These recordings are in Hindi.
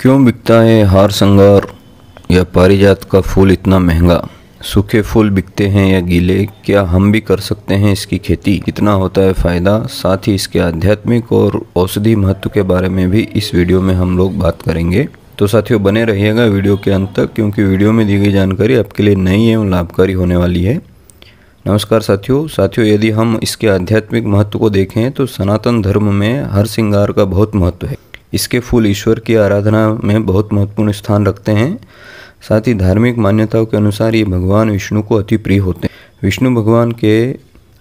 क्यों बिकता है हार संगार या पारिजात का फूल इतना महंगा सूखे फूल बिकते हैं या गीले क्या हम भी कर सकते हैं इसकी खेती कितना होता है फ़ायदा साथ ही इसके आध्यात्मिक और औषधि महत्व के बारे में भी इस वीडियो में हम लोग बात करेंगे तो साथियों बने रहिएगा वीडियो के अंत तक क्योंकि वीडियो में दी गई जानकारी आपके लिए नई एवं लाभकारी होने वाली है नमस्कार साथियों साथियों यदि हम इसके आध्यात्मिक महत्व को देखें तो सनातन धर्म में हर श्रृंगार का बहुत महत्व है इसके फूल ईश्वर की आराधना में बहुत महत्वपूर्ण स्थान रखते हैं साथ ही धार्मिक मान्यताओं के अनुसार ये भगवान विष्णु को अति प्रिय होते हैं विष्णु भगवान के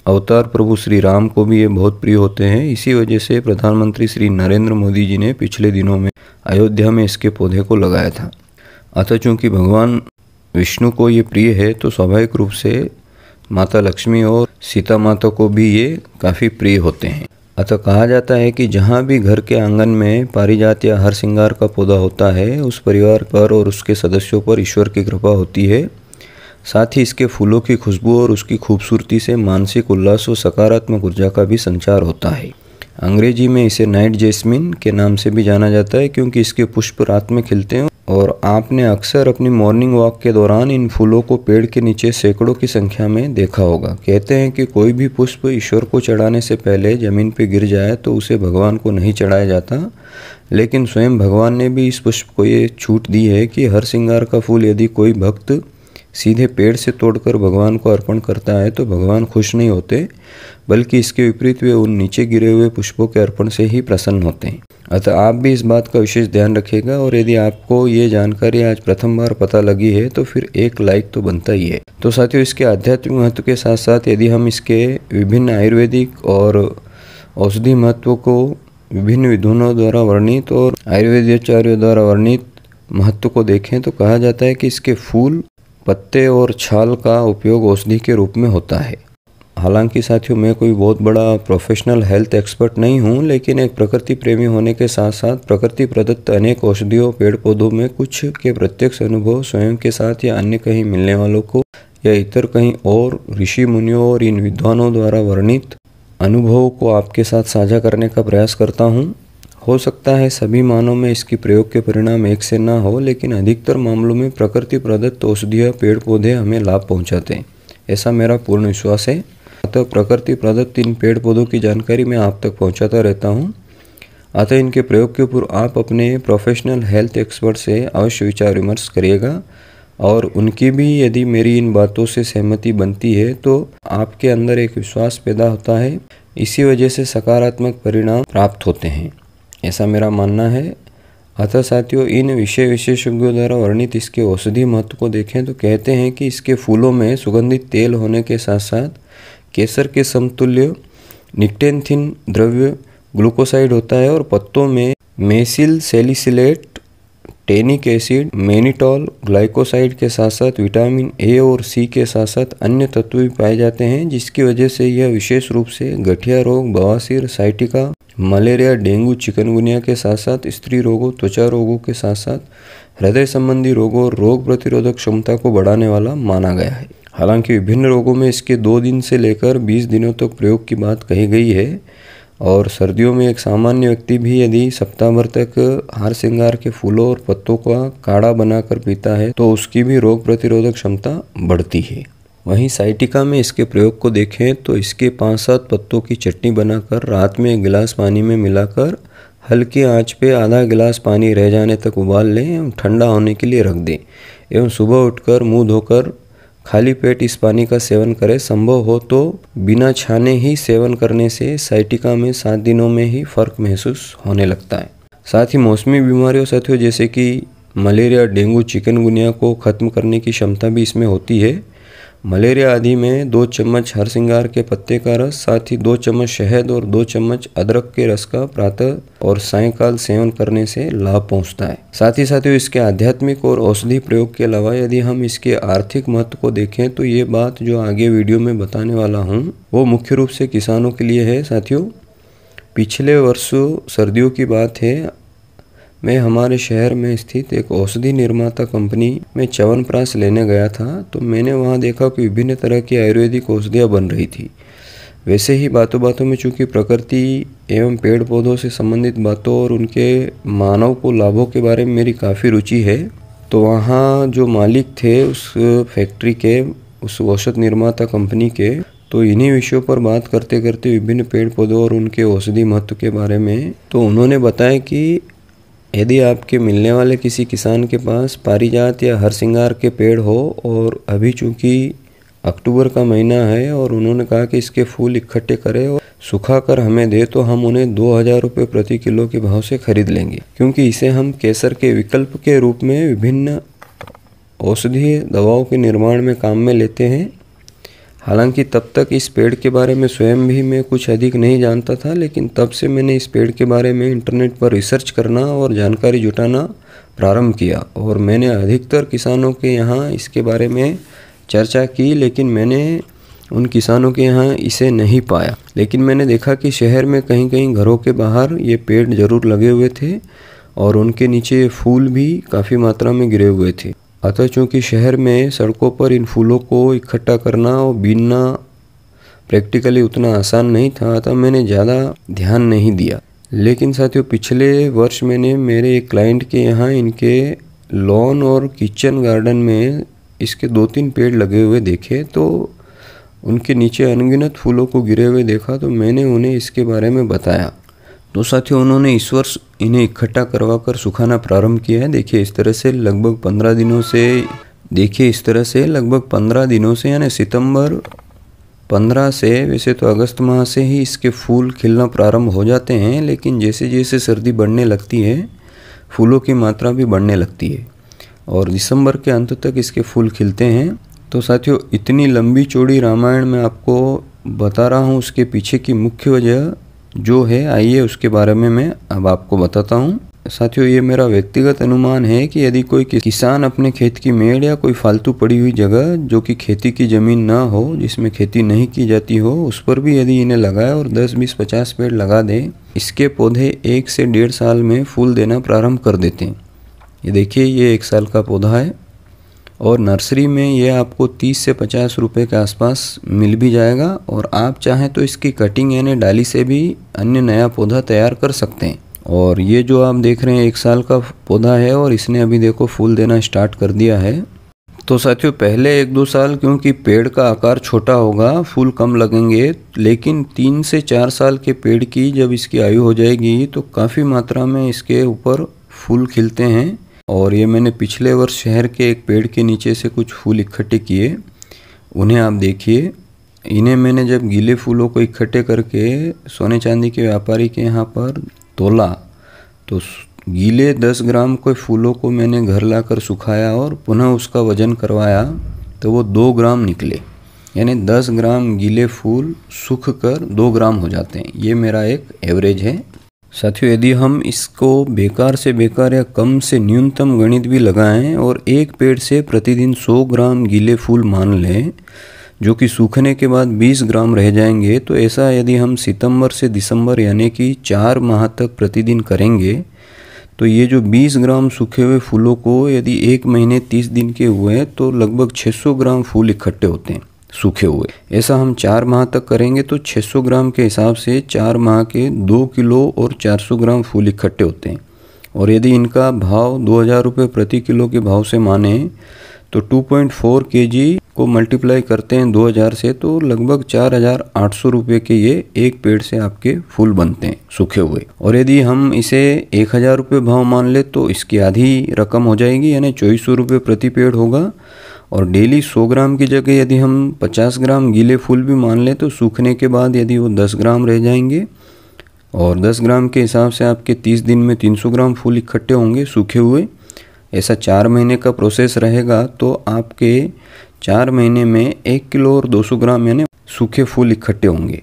अवतार प्रभु श्री राम को भी ये बहुत प्रिय होते हैं इसी वजह से प्रधानमंत्री श्री नरेंद्र मोदी जी ने पिछले दिनों में अयोध्या में इसके पौधे को लगाया था अतः चूँकि भगवान विष्णु को ये प्रिय है तो स्वाभाविक रूप से माता लक्ष्मी और सीता माता को भी ये काफ़ी प्रिय होते हैं अतः कहा जाता है कि जहाँ भी घर के आंगन में पारिजात या हर श्रृंगार का पौधा होता है उस परिवार पर और उसके सदस्यों पर ईश्वर की कृपा होती है साथ ही इसके फूलों की खुशबू और उसकी खूबसूरती से मानसिक उल्लास और सकारात्मक ऊर्जा का भी संचार होता है अंग्रेजी में इसे नाइट जेसमिन के नाम से भी जाना जाता है क्योंकि इसके पुष्प रात में खिलते हैं और आपने अक्सर अपनी मॉर्निंग वॉक के दौरान इन फूलों को पेड़ के नीचे सैकड़ों की संख्या में देखा होगा कहते हैं कि कोई भी पुष्प ईश्वर को चढ़ाने से पहले ज़मीन पर गिर जाए तो उसे भगवान को नहीं चढ़ाया जाता लेकिन स्वयं भगवान ने भी इस पुष्प को ये छूट दी है कि हर श्रृंगार का फूल यदि कोई भक्त सीधे पेड़ से तोड़कर भगवान को अर्पण करता है तो भगवान खुश नहीं होते बल्कि इसके विपरीत वे उन नीचे गिरे हुए पुष्पों के अर्पण से ही प्रसन्न होते हैं अतः आप भी इस बात का विशेष ध्यान रखिएगा और यदि आपको ये जानकारी आज प्रथम बार पता लगी है तो फिर एक लाइक तो बनता ही है तो साथियों इसके आध्यात्मिक महत्व के साथ साथ यदि हम इसके विभिन्न आयुर्वेदिक और औषधि महत्व को विभिन्न विधुनों द्वारा वर्णित और आयुर्वेदाचार्यों द्वारा वर्णित महत्व को देखें तो कहा जाता है कि इसके फूल पत्ते और छाल का उपयोग औषधि के रूप में होता है हालांकि साथियों मैं कोई बहुत बड़ा प्रोफेशनल हेल्थ एक्सपर्ट नहीं हूं लेकिन एक प्रकृति प्रेमी होने के साथ साथ प्रकृति प्रदत्त अनेक औषधियों पेड़ पौधों में कुछ के प्रत्यक्ष अनुभव स्वयं के साथ या अन्य कहीं मिलने वालों को या इतर कहीं और ऋषि मुनियों और इन विद्वानों द्वारा वर्णित अनुभव को आपके साथ साझा करने का प्रयास करता हूँ हो सकता है सभी मानों में इसकी प्रयोग के परिणाम एक से ना हो लेकिन अधिकतर मामलों में प्रकृति प्रदत्त औषधियाँ पेड़ पौधे हमें लाभ पहुँचाते हैं ऐसा मेरा पूर्ण विश्वास है अतः प्रकृति प्रदत्त इन पेड़ पौधों की जानकारी मैं आप तक पहुंचाता रहता हूं। अतः इनके प्रयोग के ऊपर आप अपने प्रोफेशनल हेल्थ एक्सपर्ट से अवश्य विचार विमर्श करिएगा और उनकी भी यदि मेरी इन बातों से सहमति बनती है तो आपके अंदर एक विश्वास पैदा होता है इसी वजह से सकारात्मक परिणाम प्राप्त होते हैं ऐसा मेरा मानना है अतः साथियों इन विषय विशेषज्ञों द्वारा वर्णित इसके औषधि महत्व को देखें तो कहते हैं कि इसके फूलों में सुगंधित तेल होने के साथ साथ केसर के समतुल्य निक्टेनथिन द्रव्य ग्लूकोसाइड होता है और पत्तों में methyl salicylate tannic acid mannitol glycoside के साथ साथ विटामिन ए और सी के साथ साथ अन्य तत्व भी पाए जाते हैं जिसकी वजह से यह विशेष रूप से गठिया रोग बवासीर साइटिका मलेरिया डेंगू चिकनगुनिया के साथ साथ स्त्री रोगों त्वचा रोगों के साथ साथ हृदय संबंधी रोगों और रोग प्रतिरोधक क्षमता को बढ़ाने वाला माना गया है हालांकि विभिन्न रोगों में इसके दो दिन से लेकर बीस दिनों तक तो प्रयोग की बात कही गई है और सर्दियों में एक सामान्य व्यक्ति भी यदि सप्ताह भर तक हार श्रृंगार के फूलों और पत्तों का काढ़ा बनाकर पीता है तो उसकी भी रोग प्रतिरोधक क्षमता बढ़ती है वहीं साइटिका में इसके प्रयोग को देखें तो इसके पाँच सात पत्तों की चटनी बनाकर रात में एक गिलास पानी में मिलाकर हल्की आंच पे आधा गिलास पानी रह जाने तक उबाल लें एवं ठंडा होने के लिए रख दें एवं सुबह उठकर मुंह धोकर खाली पेट इस पानी का सेवन करें संभव हो तो बिना छाने ही सेवन करने से साइटिका में सात दिनों में ही फर्क महसूस होने लगता है साथ ही मौसमी बीमारियों साथियों जैसे कि मलेरिया डेंगू चिकनगुनिया को ख़त्म करने की क्षमता भी इसमें होती है मलेरिया आदि में दो चम्मच हरसिंगार के पत्ते का रस साथ ही दो चम्मच शहद और दो चम्मच अदरक के रस का प्रातः और सायकाल सेवन करने से लाभ पहुंचता है साथ ही साथ इसके आध्यात्मिक और औषधि प्रयोग के अलावा यदि हम इसके आर्थिक महत्व को देखें तो ये बात जो आगे वीडियो में बताने वाला हूँ वो मुख्य रूप से किसानों के लिए है साथियों पिछले वर्षों सर्दियों की बात है मैं हमारे शहर में स्थित एक औषधि निर्माता कंपनी में च्यवनप्राश लेने गया था तो मैंने वहाँ देखा कि विभिन्न तरह की आयुर्वेदिक औषधियाँ बन रही थी वैसे ही बातों बातों में चूँकि प्रकृति एवं पेड़ पौधों से संबंधित बातों और उनके मानव को लाभों के बारे में मेरी काफ़ी रुचि है तो वहाँ जो मालिक थे उस फैक्ट्री के उस औषध निर्माता कंपनी के तो इन्हीं विषयों पर बात करते करते विभिन्न पेड़ पौधों और उनके औषधि महत्व के बारे में तो उन्होंने बताया कि यदि आपके मिलने वाले किसी किसान के पास पारिजात या हर सिंगार के पेड़ हो और अभी चूँकि अक्टूबर का महीना है और उन्होंने कहा कि इसके फूल इकट्ठे करें और सुखा कर हमें दे तो हम उन्हें दो हज़ार रुपये प्रति किलो के भाव से खरीद लेंगे क्योंकि इसे हम केसर के विकल्प के रूप में विभिन्न औषधीय दवाओं के निर्माण में काम में लेते हैं हालांकि तब तक इस पेड़ के बारे में स्वयं भी मैं कुछ अधिक नहीं जानता था लेकिन तब से मैंने इस पेड़ के बारे में इंटरनेट पर रिसर्च करना और जानकारी जुटाना प्रारंभ किया और मैंने अधिकतर किसानों के यहाँ इसके बारे में चर्चा की लेकिन मैंने उन किसानों के यहाँ इसे नहीं पाया लेकिन मैंने देखा कि शहर में कहीं कहीं घरों के बाहर ये पेड़ जरूर लगे हुए थे और उनके नीचे फूल भी काफ़ी मात्रा में गिरे हुए थे अतः चूँकि शहर में सड़कों पर इन फूलों को इकट्ठा करना और बीनना प्रैक्टिकली उतना आसान नहीं था अतः मैंने ज़्यादा ध्यान नहीं दिया लेकिन साथियों पिछले वर्ष मैंने मेरे एक क्लाइंट के यहाँ इनके लॉन और किचन गार्डन में इसके दो तीन पेड़ लगे हुए देखे तो उनके नीचे अनगिनत फूलों को गिरे हुए देखा तो मैंने उन्हें इसके बारे में बताया तो साथियों उन्होंने इस वर्ष इन्हें इकट्ठा करवा कर सुखाना प्रारंभ किया है देखिए इस तरह से लगभग पंद्रह दिनों से देखिए इस तरह से लगभग पंद्रह दिनों से यानी सितंबर पंद्रह से वैसे तो अगस्त माह से ही इसके फूल खिलना प्रारंभ हो जाते हैं लेकिन जैसे जैसे सर्दी बढ़ने लगती है फूलों की मात्रा भी बढ़ने लगती है और दिसंबर के अंत तक इसके फूल खिलते हैं तो साथियों इतनी लंबी चौड़ी रामायण में आपको बता रहा हूँ उसके पीछे की मुख्य वजह जो है आइए उसके बारे में मैं अब आपको बताता हूँ साथियों ये मेरा व्यक्तिगत अनुमान है कि यदि कोई किसान अपने खेत की मेड़ या कोई फालतू पड़ी हुई जगह जो कि खेती की ज़मीन ना हो जिसमें खेती नहीं की जाती हो उस पर भी यदि इन्हें लगाए और 10, 20, 50 पेड़ लगा दें इसके पौधे एक से डेढ़ साल में फूल देना प्रारंभ कर देते हैं ये देखिए ये एक साल का पौधा है और नर्सरी में ये आपको 30 से 50 रुपए के आसपास मिल भी जाएगा और आप चाहें तो इसकी कटिंग यानी डाली से भी अन्य नया पौधा तैयार कर सकते हैं और ये जो आप देख रहे हैं एक साल का पौधा है और इसने अभी देखो फूल देना स्टार्ट कर दिया है तो साथियों पहले एक दो साल क्योंकि पेड़ का आकार छोटा होगा फूल कम लगेंगे लेकिन तीन से चार साल के पेड़ की जब इसकी आयु हो जाएगी तो काफ़ी मात्रा में इसके ऊपर फूल खिलते हैं और ये मैंने पिछले वर्ष शहर के एक पेड़ के नीचे से कुछ फूल इकट्ठे किए उन्हें आप देखिए इन्हें मैंने जब गीले फूलों को इकट्ठे करके सोने चांदी के व्यापारी के यहाँ पर तोला तो गीले दस ग्राम के फूलों को मैंने घर लाकर सुखाया और पुनः उसका वजन करवाया तो वो दो ग्राम निकले यानी दस ग्राम गीले फूल सूख कर दो ग्राम हो जाते हैं ये मेरा एक एवरेज है साथियों यदि हम इसको बेकार से बेकार या कम से न्यूनतम गणित भी लगाएं और एक पेड़ से प्रतिदिन 100 ग्राम गीले फूल मान लें जो कि सूखने के बाद 20 ग्राम रह जाएंगे तो ऐसा यदि हम सितंबर से दिसंबर यानी कि चार माह तक प्रतिदिन करेंगे तो ये जो 20 ग्राम सूखे हुए फूलों को यदि एक महीने 30 दिन के हुए तो लगभग 600 ग्राम फूल इकट्ठे होते हैं सूखे हुए ऐसा हम चार माह तक करेंगे तो 600 ग्राम के हिसाब से चार माह के दो किलो और 400 ग्राम फूल इकट्ठे होते हैं और यदि इनका भाव दो हज़ार रुपये प्रति किलो के भाव से माने तो 2.4 पॉइंट को मल्टीप्लाई करते हैं 2000 से तो लगभग 4800 हज़ार के ये एक पेड़ से आपके फूल बनते हैं सूखे हुए और यदि हम इसे एक हज़ार रुपये भाव मान ले तो इसकी आधी रकम हो जाएगी यानी चौबीस सौ रुपये प्रति पेड़ होगा और डेली 100 ग्राम की जगह यदि हम 50 ग्राम गीले फूल भी मान लें तो सूखने के बाद यदि वो 10 ग्राम रह जाएंगे और 10 ग्राम के हिसाब से आपके 30 दिन में 300 ग्राम फूल इकट्ठे होंगे सूखे हुए ऐसा चार महीने का प्रोसेस रहेगा तो आपके चार महीने में एक किलो और 200 ग्राम यानी सूखे फूल इकट्ठे होंगे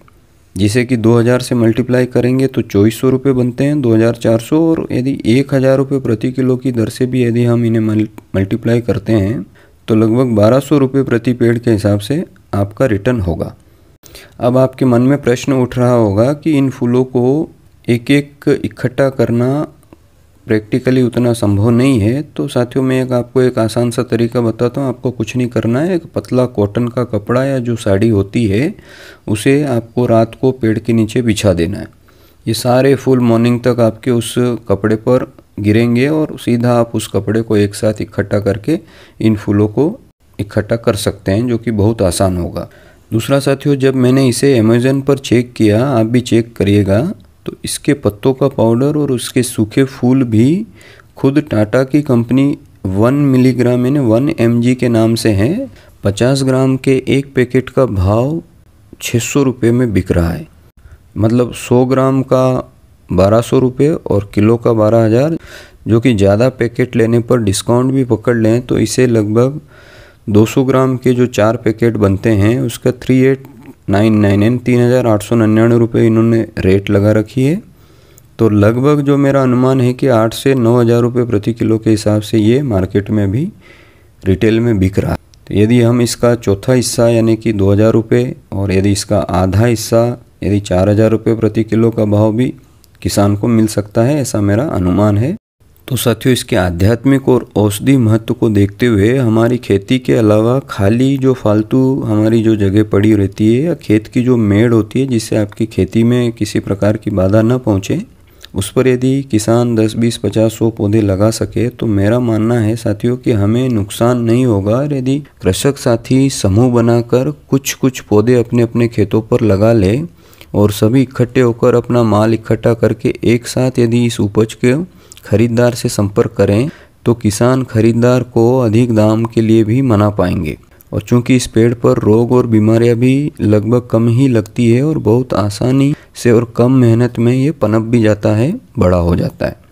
जिसे कि 2000 से मल्टीप्लाई करेंगे तो चौबीस सौ रुपये बनते हैं 2400 और यदि एक हज़ार रुपये प्रति किलो की दर से भी यदि हम इन्हें मल्टीप्लाई करते हैं तो लगभग बारह सौ रुपये प्रति पेड़ के हिसाब से आपका रिटर्न होगा अब आपके मन में प्रश्न उठ रहा होगा कि इन फूलों को एक एक इकट्ठा करना प्रैक्टिकली उतना संभव नहीं है तो साथियों मैं एक आपको एक आसान सा तरीका बताता हूँ आपको कुछ नहीं करना है एक पतला कॉटन का कपड़ा या जो साड़ी होती है उसे आपको रात को पेड़ के नीचे बिछा देना है ये सारे फूल मॉर्निंग तक आपके उस कपड़े पर गिरेंगे और सीधा आप उस कपड़े को एक साथ इकट्ठा करके इन फूलों को इकट्ठा कर सकते हैं जो कि बहुत आसान होगा दूसरा साथियों जब मैंने इसे अमेज़न पर चेक किया आप भी चेक करिएगा तो इसके पत्तों का पाउडर और उसके सूखे फूल भी खुद टाटा की कंपनी वन मिलीग्राम यानी वन एम के नाम से है पचास ग्राम के एक पैकेट का भाव छः सौ रुपये में बिक रहा है मतलब सौ ग्राम का बारह सौ रुपये और किलो का बारह हज़ार जो कि ज़्यादा पैकेट लेने पर डिस्काउंट भी पकड़ लें तो इसे लगभग 200 ग्राम के जो चार पैकेट बनते हैं उसका three eight nine nine N तीन हज़ार आठ सौ निन्यानवे रुपये इन्होंने रेट लगा रखी है तो लगभग जो मेरा अनुमान है कि आठ से नौ हज़ार रुपये प्रति किलो के हिसाब से ये मार्केट में भी रिटेल में बिक रहा है तो यदि हम इसका चौथा हिस्सा यानी कि दो हज़ार रुपये और यदि इसका आधा हिस्सा यदि चार हज़ार रुपये प्रति किलो का भाव भी किसान को मिल सकता है ऐसा मेरा अनुमान है तो साथियों इसके आध्यात्मिक और औषधि महत्व को देखते हुए हमारी खेती के अलावा खाली जो फालतू हमारी जो जगह पड़ी रहती है या खेत की जो मेड़ होती है जिससे आपकी खेती में किसी प्रकार की बाधा न पहुँचे उस पर यदि किसान 10, 20, 50, 100 पौधे लगा सके तो मेरा मानना है साथियों कि हमें नुकसान नहीं होगा यदि कृषक साथी समूह बनाकर कुछ कुछ पौधे अपने अपने खेतों पर लगा ले और सभी इकट्ठे होकर अपना माल इकट्ठा करके एक साथ यदि इस उपज के खरीदार से संपर्क करें तो किसान खरीदार को अधिक दाम के लिए भी मना पाएंगे और चूंकि इस पेड़ पर रोग और बीमारियां भी लगभग कम ही लगती है और बहुत आसानी से और कम मेहनत में ये पनप भी जाता है बड़ा हो जाता है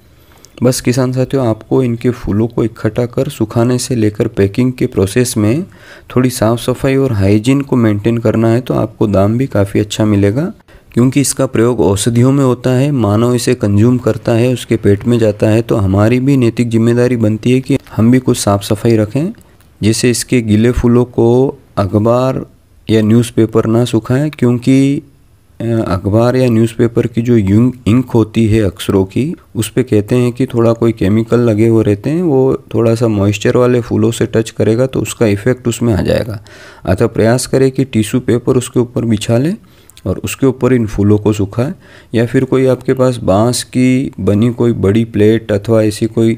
बस किसान साथियों आपको इनके फूलों को इकट्ठा कर सुखाने से लेकर पैकिंग के प्रोसेस में थोड़ी साफ़ सफाई और हाइजीन को मेंटेन करना है तो आपको दाम भी काफ़ी अच्छा मिलेगा क्योंकि इसका प्रयोग औषधियों में होता है मानव इसे कंज्यूम करता है उसके पेट में जाता है तो हमारी भी नैतिक जिम्मेदारी बनती है कि हम भी कुछ साफ़ सफाई रखें जैसे इसके गीले फूलों को अखबार या न्यूज़पेपर ना सुखाएं क्योंकि अखबार या न्यूज़पेपर की जो इंक होती है अक्सरों की उस पर कहते हैं कि थोड़ा कोई केमिकल लगे हुए रहते हैं वो थोड़ा सा मॉइस्चर वाले फूलों से टच करेगा तो उसका इफ़ेक्ट उसमें आ जाएगा अतः प्रयास करें कि टिश्यू पेपर उसके ऊपर बिछा लें और उसके ऊपर इन फूलों को सुखाएं या फिर कोई आपके पास बांस की बनी कोई बड़ी प्लेट अथवा ऐसी कोई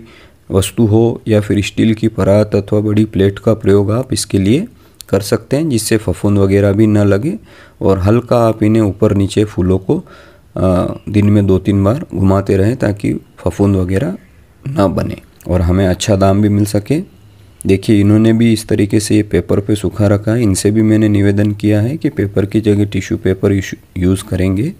वस्तु हो या फिर स्टील की परात अथवा बड़ी प्लेट का प्रयोग आप इसके लिए कर सकते हैं जिससे फफूंद वगैरह भी न लगे और हल्का आप इन्हें ऊपर नीचे फूलों को दिन में दो तीन बार घुमाते रहें ताकि फफूंद वगैरह ना बने और हमें अच्छा दाम भी मिल सके देखिए इन्होंने भी इस तरीके से ये पेपर पे सूखा रखा है इनसे भी मैंने निवेदन किया है कि पेपर की जगह टिश्यू पेपर यूज़ करेंगे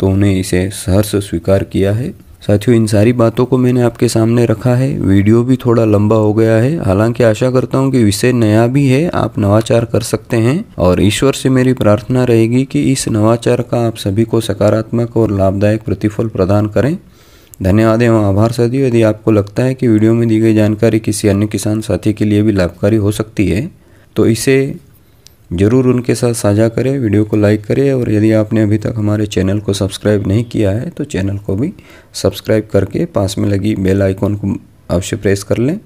तो उन्हें इसे सहर्ष स्वीकार किया है साथियों इन सारी बातों को मैंने आपके सामने रखा है वीडियो भी थोड़ा लंबा हो गया है हालांकि आशा करता हूँ कि विषय नया भी है आप नवाचार कर सकते हैं और ईश्वर से मेरी प्रार्थना रहेगी कि इस नवाचार का आप सभी को सकारात्मक और लाभदायक प्रतिफल प्रदान करें धन्यवाद एवं आभार साथियों यदि आपको लगता है कि वीडियो में दी गई जानकारी किसी अन्य किसान साथी के लिए भी लाभकारी हो सकती है तो इसे ज़रूर उनके साथ साझा करें वीडियो को लाइक करें और यदि आपने अभी तक हमारे चैनल को सब्सक्राइब नहीं किया है तो चैनल को भी सब्सक्राइब करके पास में लगी बेल आइकॉन को अवश्य प्रेस कर लें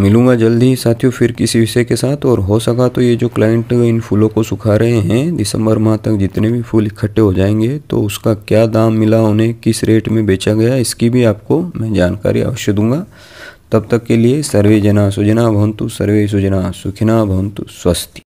मिलूंगा जल्दी साथियों फिर किसी विषय के साथ और हो सका तो ये जो क्लाइंट इन फूलों को सुखा रहे हैं दिसंबर माह तक जितने भी फूल इकट्ठे हो जाएंगे तो उसका क्या दाम मिला उन्हें किस रेट में बेचा गया इसकी भी आपको मैं जानकारी अवश्य दूंगा तब तक के लिए सर्वे जना सुजना भवंतु सर्वे सुजना सुखिना भवंतु स्वस्ति